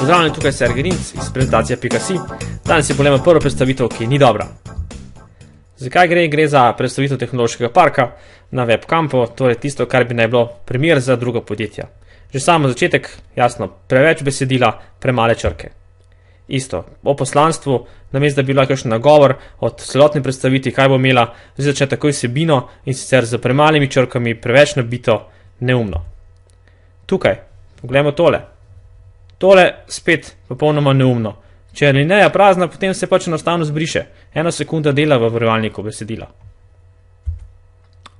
Pozdravljeni, tukaj je Sergej Rinc iz prezentacije.com. Danes je polemo prvo predstavitev, ki ni dobra. Zakaj gre? Gre za predstavitev tehnološkega parka na webkampu, torej tisto, kar bi naj bilo primer za druga podjetja. Že samo začetek, jasno, preveč besedila, premale črke. Isto, o poslanstvu, namesto da bi bila kakšen nagovor od celotne predstavitve, kaj bo imela, zdaj začne takoj sebino in sicer z premalimi črkami, preveč nabito, neumno. Tukaj, poglejmo tole. Tole spet popolnoma neumno. Če je linija prazna, potem se pač enostavno zbriše. Ena sekunda dela v vrvalniku besedila.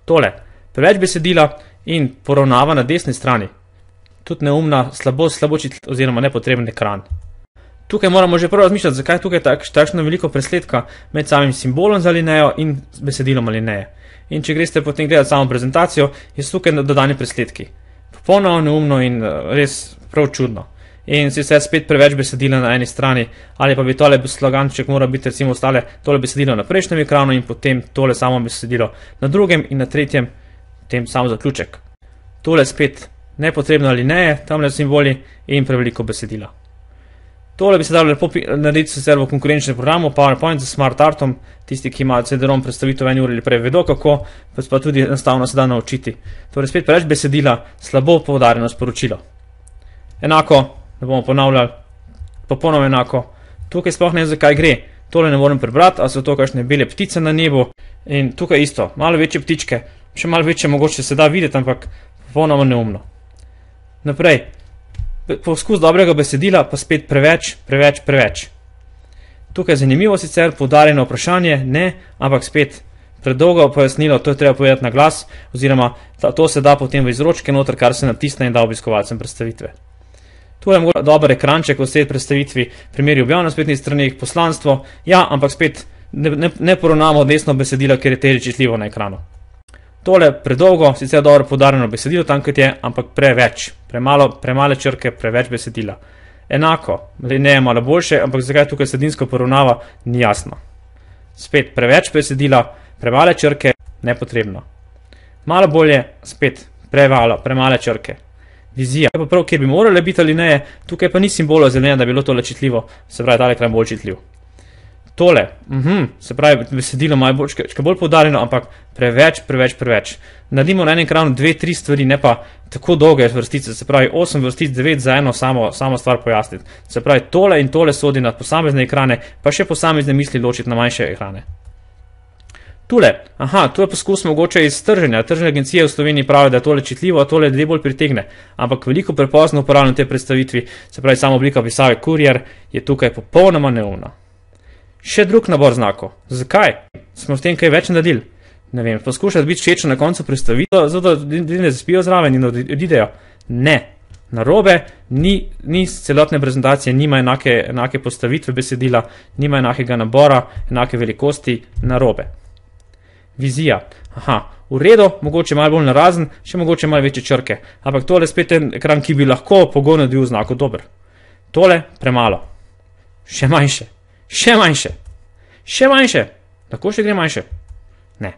Tole, preveč besedila in poravnava na desni strani. Tudi neumna, slabo, slabo čit, oziroma nepotreben ekran. Tukaj moramo že prvo razmišljati, zakaj je tukaj tak, takšno veliko presledka med samim simbolom za linijo in besedilom ali ne. In če greste potem gledati samo prezentacijo, je tukaj dodani presledki. Popolnoma neumno in eh, res prav čudno in sicer spet preveč besedila na eni strani, ali pa bi tole sloganček moral biti recimo ostale tole besedilo na prejšnjem ekranu in potem tole samo besedilo na drugem in na tretjem, tem samo zaključek. Tole spet nepotrebno ali ne, tamle simboli in preveliko besedila. Tole bi se dalo lepo narediti sicer v konkurenčnem programu PowerPoint za SmartArtom, tisti, ki ima CD-ROM predstavitev en uri ali prej vedo kako, pa se pa tudi enostavno se da naučiti. Torej spet preveč besedila, slabo povdarjeno sporočilo. Enako ne bomo ponavljali, popolnoma enako. Tukaj sploh ne vem, zakaj gre. Tole ne morem prebrati, ali so to kakšne bele ptice na nebu. In tukaj isto, malo večje ptičke, še malo večje, mogoče se da videti, ampak popolnoma neumno. Naprej, poskus dobrega besedila, pa spet preveč, preveč, preveč. Tukaj je zanimivo sicer podarjeno vprašanje, ne, ampak spet predolgo pojasnilo, to je treba povedati na glas, oziroma ta, to se da potem v izročke noter, kar se natisne in da obiskovalcem predstavitve. To je mogoče dober ekranček v vsej predstavitvi, primeri objavljeno na spletnih straneh, poslanstvo, ja, ampak spet ne, ne, ne poravnamo desno besedilo, ker je težje čitljivo na ekranu. Tole predolgo, sicer dobro podarjeno besedilo tam, kjer je, ampak preveč, premalo, premale črke, preveč besedila. Enako, ne je malo boljše, ampak zakaj tukaj sredinsko poravnava, ni jasno. Spet preveč besedila, premale črke, nepotrebno. Malo bolje, spet prevalo, premale črke vizija. Prav, kjer bi morale biti ali ne, tukaj pa ni simbola zelenja, da bi bilo to lečitljivo, se pravi, daleko bolj čitljivo. Tole, mhm, se pravi, besedilo je bolj, bolj podarjeno, ampak preveč, preveč, preveč. Nadimo na enem kraju dve, tri stvari, ne pa tako dolge vrstice, se pravi, osem vrstic, devet za eno samo, samo stvar pojasniti. Se pravi, tole in tole sodi na posamezne ekrane, pa še posamezne misli ločiti na manjše ekrane tule, aha, tu je poskus mogoče iz trženja. Tržne agencije v Sloveniji pravijo, da je tole čitljivo, a tole ljudi bolj pritegne. Ampak veliko prepozno uporabljam te predstavitvi, se pravi, samo oblika pisave kurjer je tukaj popolnoma neumna. Še drug nabor znakov. Zakaj? Smo v tem kaj več naredili? Ne vem, poskušati biti všeč na koncu predstavitve, zato da ljudje ne zaspijo zraven in odidejo. Ne. Narobe, ni, ni celotne prezentacije, nima enake, enake postavitve besedila, nima enakega nabora, enake velikosti, narobe vizija. Aha, v redu, mogoče malo bolj narazen, še mogoče malo večje črke. Ampak tole spet je ekran, ki bi lahko pogonil div znako dober. Tole premalo. Še manjše, še manjše, še manjše, tako še gre manjše. Ne.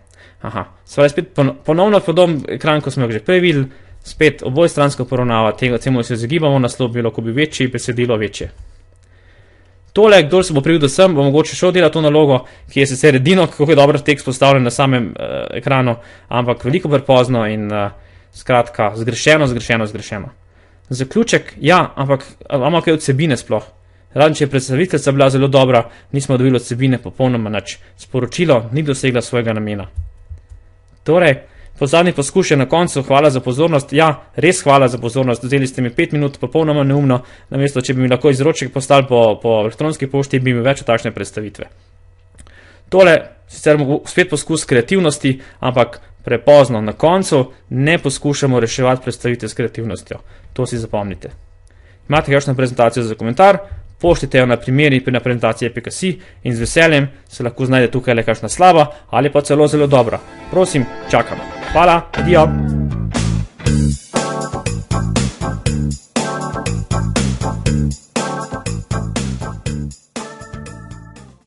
Aha, sva spet ponovno podoben ekran, kot smo ga že prej videli, spet obojstransko poravnava, temu se izogibamo, naslov bi lahko bil večji, besedilo večje. Tole, kdo se bo prijel, da sem, bo mogoče šel delati to nalogo, ki je sicer edino, kako je dobro tekst postavljen na samem uh, ekranu, ampak veliko prepozno in uh, skratka, zgrešeno, zgrešeno, zgrešeno. Zaključek, ja, ampak imamo kaj odsebine sploh. Radno, če je predstavitev bila zelo dobra, nismo dobili odsebine popolnoma nič. Sporočilo ni doseglo svojega namena. Torej, po zadnji poskušaj na koncu, hvala za pozornost. Ja, res hvala za pozornost. Vzeli ste mi pet minut, popolnoma neumno, namesto, če bi mi lahko izročili postal po, po elektronski pošti, bi imel več takšne predstavitve. Tole, sicer bo spet poskus kreativnosti, ampak prepozno na koncu ne poskušamo reševati predstavitev s kreativnostjo. To si zapomnite. Imate kakšno prezentacijo za komentar? Pošljite jo na primeri pri prezentaciji.pk.si in z veseljem se lahko znajde tukaj le kakšna slaba ali pa celo zelo dobra prosim, čakam. Hvala, adijo.